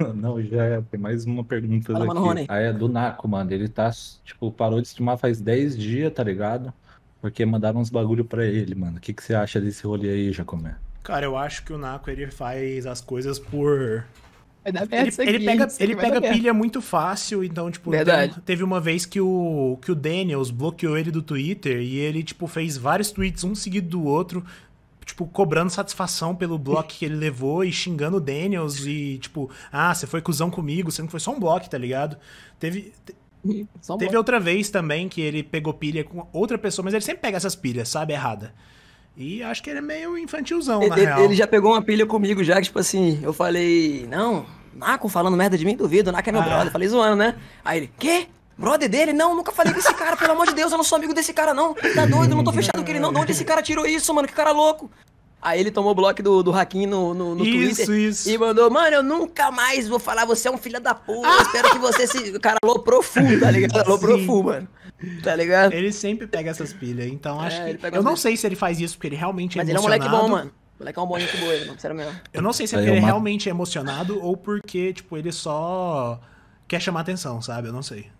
Não, já tem mais uma pergunta Fala, aqui. Mano, Aí ah, é do Naco, mano. Ele tá, tipo, parou de streamar faz 10 dias, tá ligado? Porque mandaram uns bagulho pra ele, mano. O que, que você acha desse rolê aí, Jacomé? Cara, eu acho que o Naco, ele faz as coisas por... É, ele, ele, pega, ele pega pilha muito fácil, então, tipo, teve, teve uma vez que o, que o Daniels bloqueou ele do Twitter e ele, tipo, fez vários tweets, um seguido do outro, tipo, cobrando satisfação pelo bloco que ele levou e xingando o Daniels e, tipo, ah, você foi cuzão comigo, sendo que foi só um bloco, tá ligado? Teve. Só Um teve outra vez também que ele pegou pilha com outra pessoa, mas ele sempre pega essas pilhas, sabe? Errada. E acho que ele é meio infantilzão, ele, na ele, real. Ele já pegou uma pilha comigo, já que, tipo assim, eu falei, não, Naco falando merda de mim, duvido, Naco é meu ah. brother. Falei zoando, né? Aí ele, quê? Brother dele? Não, nunca falei com esse cara, pelo amor de Deus, eu não sou amigo desse cara, não. Tá doido, não tô fechado com ele, não. De onde esse cara tirou isso, mano? Que cara louco. Aí ele tomou o bloco do, do Hakim no, no, no isso, Twitter. Isso. E mandou, mano, eu nunca mais vou falar, você é um filho da puta. Espero que você se. O cara louco profundo, tá ligado? Loprou profundo, mano. Tá ligado? Ele sempre pega essas pilhas, então é, acho que. Eu não sei se ele faz isso, porque ele é realmente é Mas emocionado. ele é um moleque bom, mano. O moleque é um bonito gente boa, mano. Sério mesmo. Eu não sei se é porque ele é realmente é emocionado ou porque, tipo, ele só quer chamar atenção, sabe? Eu não sei.